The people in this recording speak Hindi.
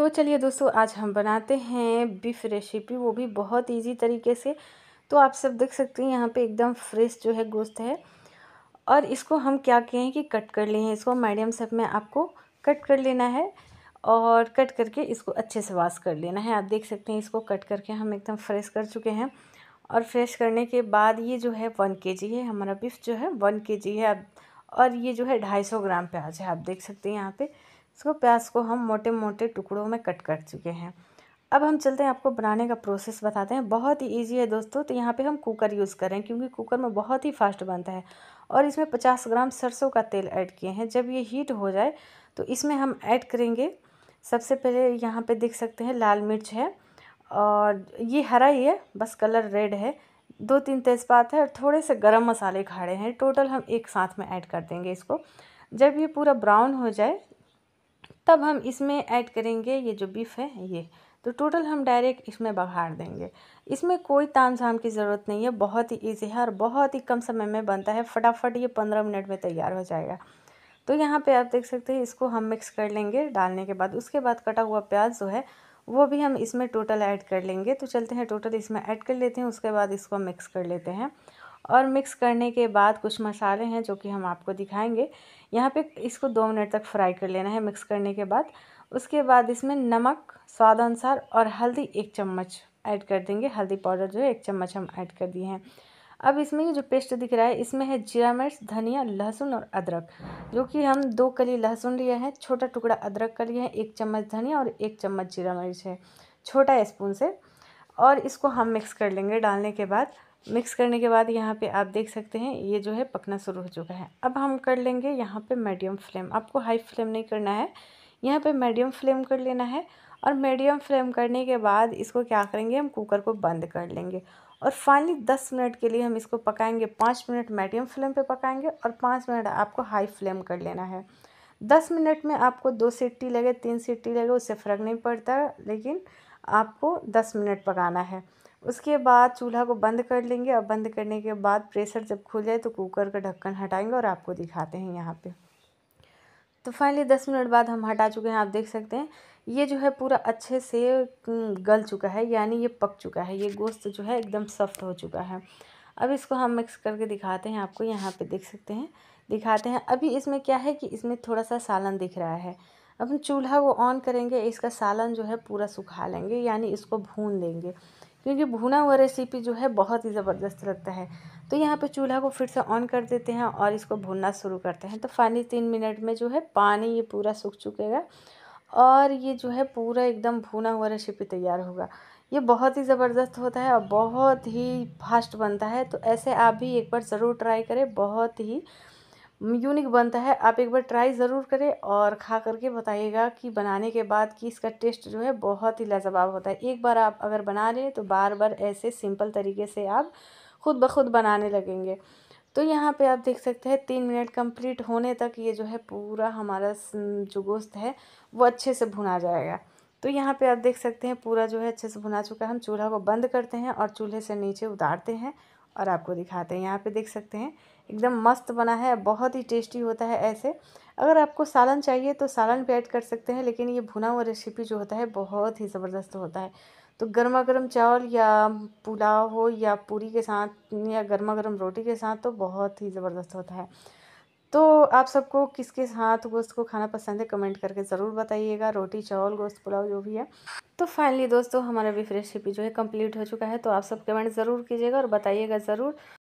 तो चलिए दोस्तों आज हम बनाते हैं बीफ रेसिपी वो भी बहुत इजी तरीके से तो आप सब देख सकते हैं यहाँ पे एकदम फ्रेश जो है गोश्त है और इसको हम क्या किए हैं कि कट कर लिए हैं इसको मीडियम सेप में आपको कट कर लेना है और कट करके इसको अच्छे से वाश कर लेना है आप देख सकते हैं इसको कट करके हम एकदम फ्रेश कर चुके हैं और फ्रेश करने के बाद ये जो है वन के जी है हमारा बीफ जो है वन के जी है और ये जो है ढाई सौ ग्राम प्याज है आप देख सकते हैं यहाँ पर इसको प्याज को हम मोटे मोटे टुकड़ों में कट कर चुके हैं अब हम चलते हैं आपको बनाने का प्रोसेस बताते हैं बहुत ही ईजी है दोस्तों तो यहाँ पे हम कुकर यूज़ करें क्योंकि कुकर में बहुत ही फास्ट बनता है और इसमें 50 ग्राम सरसों का तेल ऐड किए हैं जब ये हीट हो जाए तो इसमें हम ऐड करेंगे सबसे पहले यहाँ पे देख सकते हैं लाल मिर्च है और ये हरा ही है बस कलर रेड है दो तीन तेज़पात है और थोड़े से गरम मसाले खाड़े हैं टोटल हम एक साथ में ऐड कर देंगे इसको जब ये पूरा ब्राउन हो जाए तब हम इसमें ऐड करेंगे ये जो बीफ है ये तो टोटल हम डायरेक्ट इसमें बघाड़ देंगे इसमें कोई ताम झाम की ज़रूरत नहीं है बहुत ही ईजी है और बहुत ही कम समय में बनता है फटाफट ये पंद्रह मिनट में तैयार हो जाएगा तो यहाँ पे आप देख सकते हैं इसको हम मिक्स कर लेंगे डालने के बाद उसके बाद कटा हुआ प्याज जो है वो भी हम इसमें टोटल ऐड कर लेंगे तो चलते हैं टोटल इसमें ऐड कर लेते हैं उसके बाद इसको मिक्स कर लेते हैं और मिक्स करने के बाद कुछ मसाले हैं जो कि हम आपको दिखाएंगे यहाँ पे इसको दो मिनट तक फ्राई कर लेना है मिक्स करने के बाद उसके बाद इसमें नमक स्वाद अनुसार और हल्दी एक चम्मच ऐड कर देंगे हल्दी पाउडर जो है एक चम्मच हम ऐड कर दिए हैं अब इसमें ये जो पेस्ट दिख रहा है इसमें है जीरा मिर्च धनिया लहसुन और अदरक जो कि हम दो कली लहसुन लिए हैं छोटा टुकड़ा अदरक का लिए है एक चम्मच धनिया और एक चम्मच जीरा मिर्च है छोटा स्पून से और इसको हम मिक्स कर लेंगे डालने के बाद मिक्स करने के बाद यहाँ पे आप देख सकते हैं ये जो है पकना शुरू हो चुका है अब हम कर लेंगे यहाँ पे मीडियम फ्लेम आपको हाई फ्लेम नहीं करना है यहाँ पे मीडियम फ्लेम कर लेना है और मीडियम फ्लेम करने के बाद इसको क्या करेंगे हम कुकर को बंद कर लेंगे और फाइनली दस मिनट के लिए हम इसको पकाएँगे पाँच मिनट मीडियम फ्लेम पर पकाएँगे और पाँच मिनट आपको हाई फ्लेम कर लेना है दस मिनट में आपको दो सीटी लगे तीन सीटी लगे उससे फ़र्क नहीं पड़ता लेकिन आपको दस मिनट पकाना है उसके बाद चूल्हा को बंद कर लेंगे और बंद करने के बाद प्रेशर जब खुल जाए तो कुकर का ढक्कन हटाएंगे और आपको दिखाते हैं यहाँ पे तो फाइनली दस मिनट बाद हम हटा चुके हैं आप देख सकते हैं ये जो है पूरा अच्छे से हम्म, गल चुका है यानी ये पक चुका है ये गोश्त जो है एकदम सॉफ्ट हो चुका है अब इसको हम मिक्स करके दिखाते हैं आपको यहाँ पर देख सकते हैं दिखाते हैं अभी इसमें क्या है कि इसमें थोड़ा सा सालन दिख रहा है अब हम चूल्हा को ऑन करेंगे इसका सालन जो है पूरा सुखा लेंगे यानी इसको भून लेंगे क्योंकि भुना हुआ रेसिपी जो है बहुत ही ज़बरदस्त लगता है तो यहाँ पे चूल्हा को फिर से ऑन कर देते हैं और इसको भुनना शुरू करते हैं तो फाइनली तीन मिनट में जो है पानी ये पूरा सूख चुकेगा और ये जो है पूरा एकदम भुना हुआ रेसिपी तैयार होगा ये बहुत ही ज़बरदस्त होता है और बहुत ही फास्ट बनता है तो ऐसे आप भी एक बार ज़रूर ट्राई करें बहुत ही यूनिक बनता है आप एक बार ट्राई ज़रूर करें और खा करके बताइएगा कि बनाने के बाद कि इसका टेस्ट जो है बहुत ही लाजवाब होता है एक बार आप अगर बना रहे तो बार बार ऐसे सिंपल तरीके से आप ख़ुद ब खुद बनाने लगेंगे तो यहाँ पे आप देख सकते हैं तीन मिनट कंप्लीट होने तक ये जो है पूरा हमारा जो गोश्त है वो अच्छे से भुना जाएगा तो यहाँ पे आप देख सकते हैं पूरा जो है अच्छे से भुना चुका है हम चूल्हा को बंद करते हैं और चूल्हे से नीचे उतारते हैं और आपको दिखाते हैं यहाँ पे देख सकते हैं एकदम मस्त बना है बहुत ही टेस्टी होता है ऐसे अगर आपको सालन चाहिए तो सालन भी ऐड कर सकते हैं लेकिन ये भुना हुआ रेसिपी जो होता है बहुत ही ज़बरदस्त होता है तो गर्मा गर्म चावल या पुलाव हो या पूरी के साथ या गर्मा गर्म रोटी के साथ तो बहुत ही ज़बरदस्त होता है तो आप सबको किसके हाथ गोश्त को खाना पसंद है कमेंट करके ज़रूर बताइएगा रोटी चावल गोश्त पुलाव जो भी है तो फाइनली दोस्तों हमारा भी रेसिपी जो है कंप्लीट हो चुका है तो आप सब कमेंट ज़रूर कीजिएगा और बताइएगा ज़रूर